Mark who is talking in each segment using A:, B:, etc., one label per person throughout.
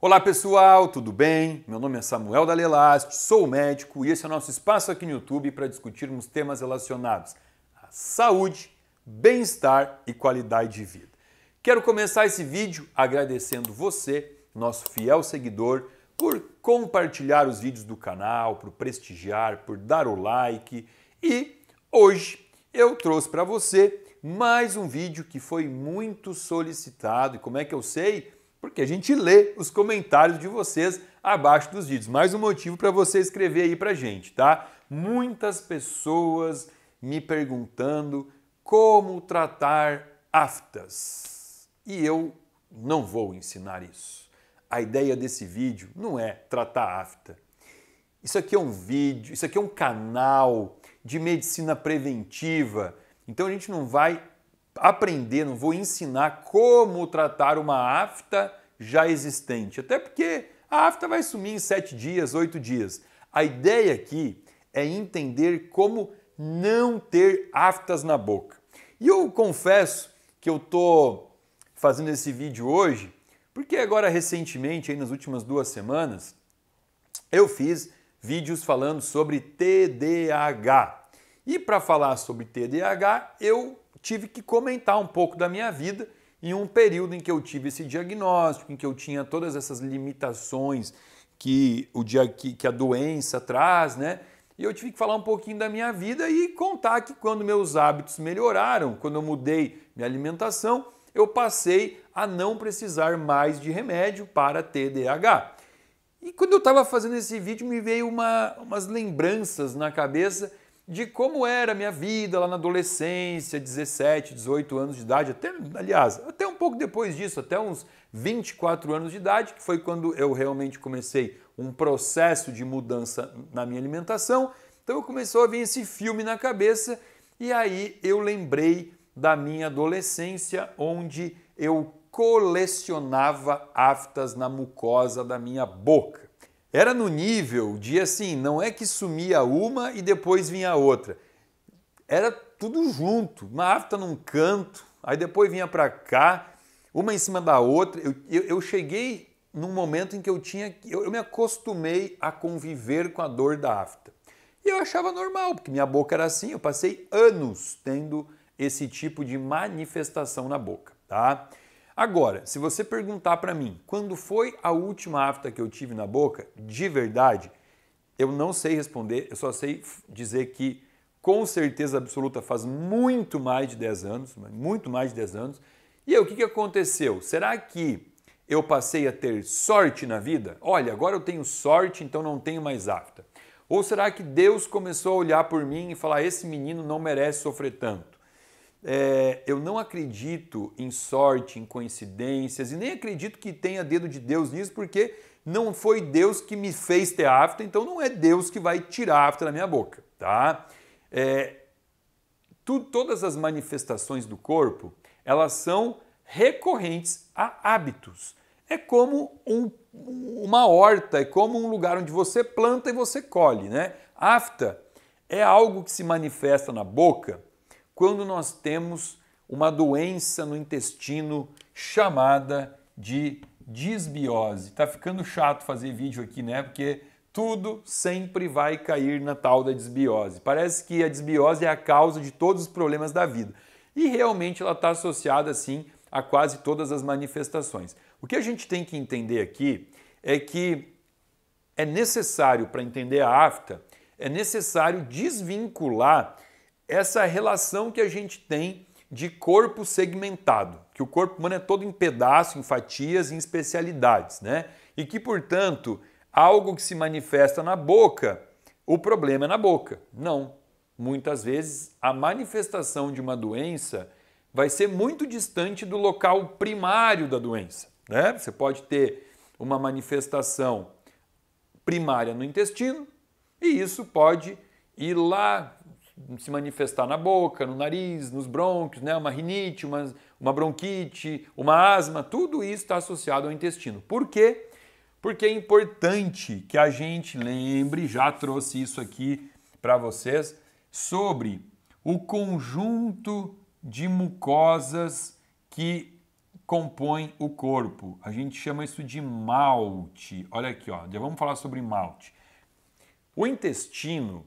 A: Olá pessoal, tudo bem? Meu nome é Samuel Dalelast, sou médico e esse é o nosso espaço aqui no YouTube para discutirmos temas relacionados à saúde, bem-estar e qualidade de vida. Quero começar esse vídeo agradecendo você, nosso fiel seguidor, por compartilhar os vídeos do canal, por prestigiar, por dar o like e hoje eu trouxe para você mais um vídeo que foi muito solicitado. E como é que eu sei? porque a gente lê os comentários de vocês abaixo dos vídeos. Mais um motivo para você escrever aí para gente, tá? Muitas pessoas me perguntando como tratar aftas. E eu não vou ensinar isso. A ideia desse vídeo não é tratar afta. Isso aqui é um vídeo, isso aqui é um canal de medicina preventiva. Então a gente não vai aprender, não vou ensinar como tratar uma afta já existente. Até porque a afta vai sumir em sete dias, oito dias. A ideia aqui é entender como não ter aftas na boca. E eu confesso que eu tô fazendo esse vídeo hoje porque agora recentemente, aí nas últimas duas semanas, eu fiz vídeos falando sobre TDAH. E para falar sobre TDAH, eu tive que comentar um pouco da minha vida em um período em que eu tive esse diagnóstico, em que eu tinha todas essas limitações que, o dia, que, que a doença traz, né? E eu tive que falar um pouquinho da minha vida e contar que quando meus hábitos melhoraram, quando eu mudei minha alimentação, eu passei a não precisar mais de remédio para TDAH. E quando eu estava fazendo esse vídeo, me veio uma, umas lembranças na cabeça de como era a minha vida lá na adolescência, 17, 18 anos de idade, até, aliás, até um pouco depois disso, até uns 24 anos de idade, que foi quando eu realmente comecei um processo de mudança na minha alimentação. Então começou a vir esse filme na cabeça e aí eu lembrei da minha adolescência onde eu colecionava aftas na mucosa da minha boca. Era no nível de assim, não é que sumia uma e depois vinha a outra. Era tudo junto, uma afta num canto, aí depois vinha para cá, uma em cima da outra. Eu, eu, eu, cheguei num momento em que eu tinha, eu, eu me acostumei a conviver com a dor da afta. E eu achava normal, porque minha boca era assim, eu passei anos tendo esse tipo de manifestação na boca, tá? Agora, se você perguntar para mim quando foi a última afta que eu tive na boca, de verdade, eu não sei responder, eu só sei dizer que com certeza absoluta faz muito mais de 10 anos, muito mais de 10 anos. E aí, o que, que aconteceu? Será que eu passei a ter sorte na vida? Olha, agora eu tenho sorte, então não tenho mais afta. Ou será que Deus começou a olhar por mim e falar: esse menino não merece sofrer tanto? é, eu não acredito em sorte, em coincidências e nem acredito que tenha dedo de Deus nisso, porque não foi Deus que me fez ter afta, então não é Deus que vai tirar afta da minha boca, tá? É, tu, todas as manifestações do corpo, elas são recorrentes a hábitos. É como um, uma horta, é como um lugar onde você planta e você colhe, né? Afta é algo que se manifesta na boca quando nós temos uma doença no intestino chamada de disbiose. Tá ficando chato fazer vídeo aqui, né? Porque tudo sempre vai cair na tal da disbiose. Parece que a disbiose é a causa de todos os problemas da vida. E realmente ela está associada, assim, a quase todas as manifestações. O que a gente tem que entender aqui é que é necessário, para entender a afta, é necessário desvincular essa relação que a gente tem de corpo segmentado, que o corpo humano é todo em pedaços, em fatias, em especialidades, né? E que, portanto, algo que se manifesta na boca, o problema é na boca. Não. Muitas vezes a manifestação de uma doença vai ser muito distante do local primário da doença, né? Você pode ter uma manifestação primária no intestino e isso pode ir lá se manifestar na boca, no nariz, nos brônquios, né? uma rinite, uma, uma bronquite, uma asma, tudo isso está associado ao intestino. Por quê? Porque é importante que a gente lembre, já trouxe isso aqui para vocês, sobre o conjunto de mucosas que compõem o corpo. A gente chama isso de malte. Olha aqui, ó, já vamos falar sobre malte. O intestino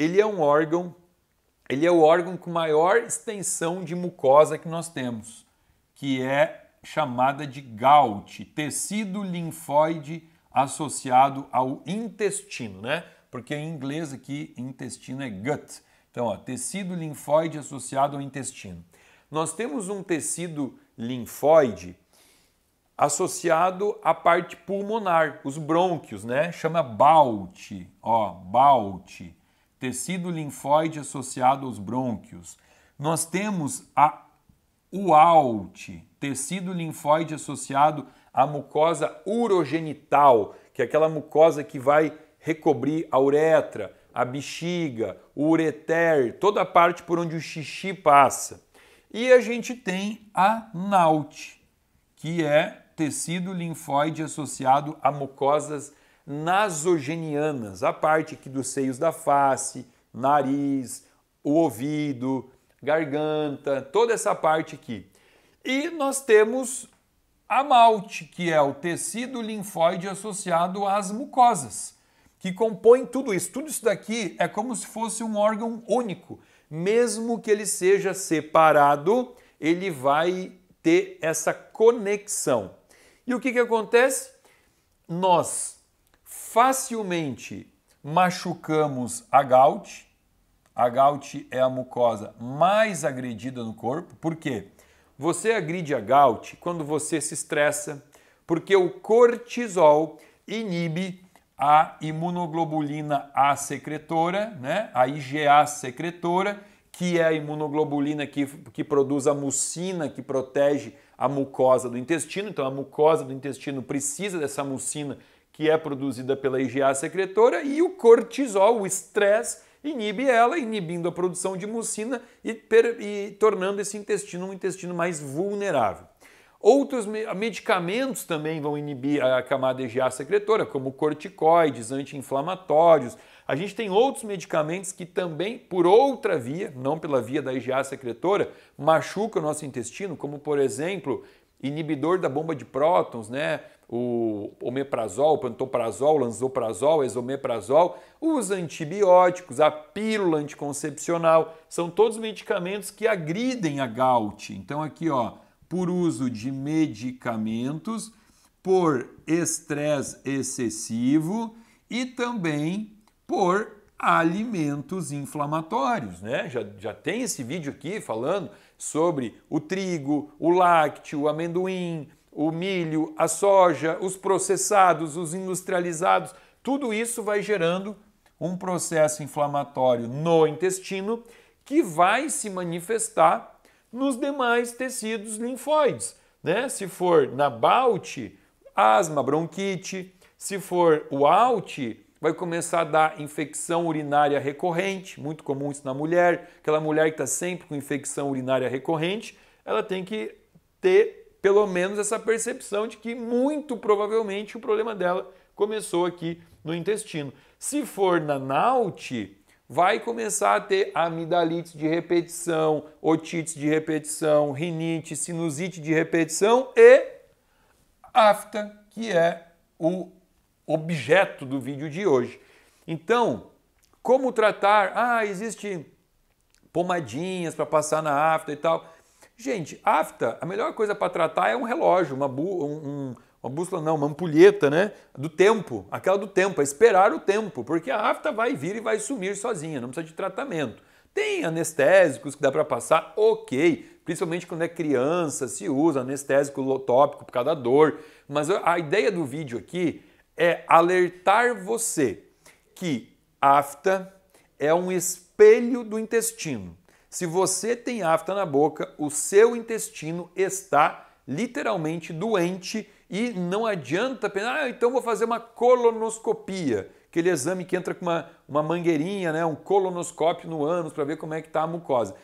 A: ele é um órgão, ele é o órgão com maior extensão de mucosa que nós temos, que é chamada de gout, tecido linfóide associado ao intestino, né? Porque em inglês aqui intestino é gut. Então, ó, tecido linfóide associado ao intestino. Nós temos um tecido linfóide associado à parte pulmonar, os brônquios, né? Chama BALT, ó, BALT tecido linfóide associado aos brônquios. Nós temos a UALT, tecido linfóide associado à mucosa urogenital, que é aquela mucosa que vai recobrir a uretra, a bexiga, o ureter, toda a parte por onde o xixi passa. E a gente tem a NAUT, que é tecido linfóide associado a mucosas nasogenianas, a parte aqui dos seios da face, nariz, o ouvido, garganta, toda essa parte aqui. E nós temos a malte, que é o tecido linfóide associado às mucosas, que compõe tudo isso. Tudo isso daqui é como se fosse um órgão único. Mesmo que ele seja separado, ele vai ter essa conexão. E o que, que acontece? Nós facilmente machucamos a gout. A gout é a mucosa mais agredida no corpo. Por quê? Você agride a gout quando você se estressa, porque o cortisol inibe a imunoglobulina A secretora, né? a IgA secretora, que é a imunoglobulina que, que produz a mucina que protege a mucosa do intestino. Então, a mucosa do intestino precisa dessa mucina que é produzida pela IgA secretora, e o cortisol, o estresse, inibe ela, inibindo a produção de mucina e, per, e tornando esse intestino um intestino mais vulnerável. Outros medicamentos também vão inibir a camada EGA secretora, como corticoides, anti-inflamatórios. A gente tem outros medicamentos que também, por outra via, não pela via da EGA secretora, machucam o nosso intestino, como por exemplo, inibidor da bomba de prótons, né? o omeprazol, o pantoprazol, o lanzoprazol, esomeprazol, os antibióticos, a pílula anticoncepcional, são todos medicamentos que agridem a gout. Então aqui, ó, por uso de medicamentos, por estresse excessivo e também por alimentos inflamatórios, né? Já, já tem esse vídeo aqui falando sobre o trigo, o lácteo, o amendoim, o milho, a soja, os processados, os industrializados, tudo isso vai gerando um processo inflamatório no intestino que vai se manifestar nos demais tecidos linfóides. Né? Se for na BALT, asma, bronquite, se for o ALT, vai começar a dar infecção urinária recorrente, muito comum isso na mulher, aquela mulher que está sempre com infecção urinária recorrente, ela tem que ter pelo menos essa percepção de que muito provavelmente o problema dela começou aqui no intestino. Se for na naute, vai começar a ter amidalite de repetição, otite de repetição, rinite, sinusite de repetição e afta, que é o objeto do vídeo de hoje. Então, como tratar? Ah, existe pomadinhas para passar na afta e tal. Gente, afta, a melhor coisa para tratar é um relógio, uma, um, uma bússola, não, uma ampulheta, né? Do tempo, aquela do tempo, é esperar o tempo, porque a afta vai vir e vai sumir sozinha, não precisa de tratamento. Tem anestésicos que dá para passar, ok, principalmente quando é criança, se usa anestésico tópico por causa da dor, mas a ideia do vídeo aqui é alertar você que afta é um espelho do intestino. Se você tem afta na boca, o seu intestino está literalmente doente e não adianta pensar, ah, então vou fazer uma colonoscopia, aquele exame que entra com uma, uma mangueirinha, né, um colonoscópio no ânus para ver como é que está a mucosa.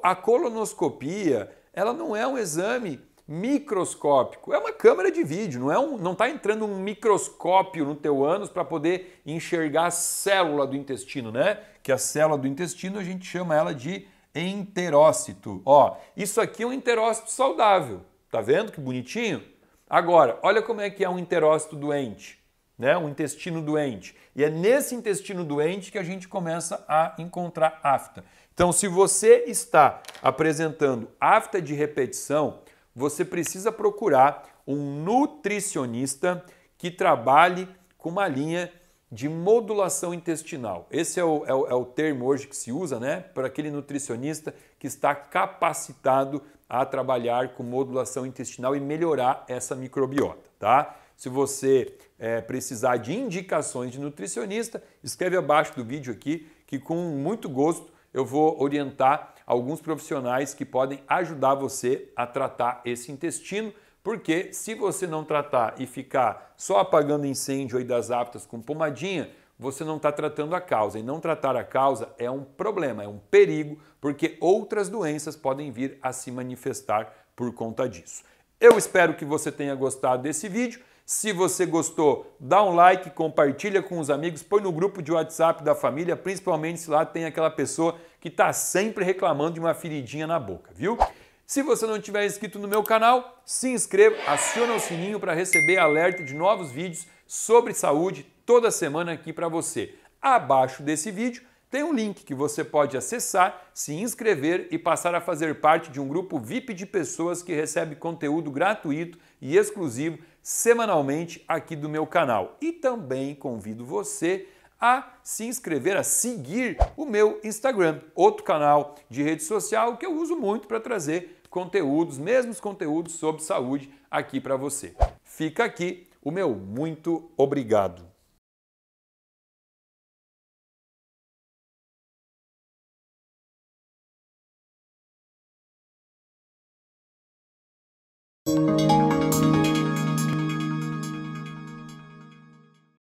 A: A colonoscopia, ela não é um exame microscópico. É uma câmera de vídeo, não é um, não está entrando um microscópio no teu ânus para poder enxergar a célula do intestino, né? Que a célula do intestino a gente chama ela de enterócito. Ó, isso aqui é um enterócito saudável. Tá vendo que bonitinho? Agora, olha como é que é um enterócito doente, né? Um intestino doente. E é nesse intestino doente que a gente começa a encontrar afta. Então, se você está apresentando afta de repetição, você precisa procurar um nutricionista que trabalhe com uma linha de modulação intestinal. Esse é o, é o, é o termo hoje que se usa né, para aquele nutricionista que está capacitado a trabalhar com modulação intestinal e melhorar essa microbiota. Tá? Se você é, precisar de indicações de nutricionista, escreve abaixo do vídeo aqui que com muito gosto eu vou orientar alguns profissionais que podem ajudar você a tratar esse intestino porque se você não tratar e ficar só apagando incêndio aí das aptas com pomadinha, você não está tratando a causa. E não tratar a causa é um problema, é um perigo, porque outras doenças podem vir a se manifestar por conta disso. Eu espero que você tenha gostado desse vídeo. Se você gostou, dá um like, compartilha com os amigos, põe no grupo de WhatsApp da família, principalmente se lá tem aquela pessoa que está sempre reclamando de uma feridinha na boca, viu? Se você não estiver inscrito no meu canal, se inscreva, aciona o sininho para receber alerta de novos vídeos sobre saúde toda semana aqui para você. Abaixo desse vídeo tem um link que você pode acessar, se inscrever e passar a fazer parte de um grupo VIP de pessoas que recebe conteúdo gratuito e exclusivo semanalmente aqui do meu canal. E também convido você a se inscrever, a seguir o meu Instagram, outro canal de rede social que eu uso muito para trazer conteúdos, mesmos conteúdos sobre saúde aqui para você. Fica aqui o meu muito obrigado.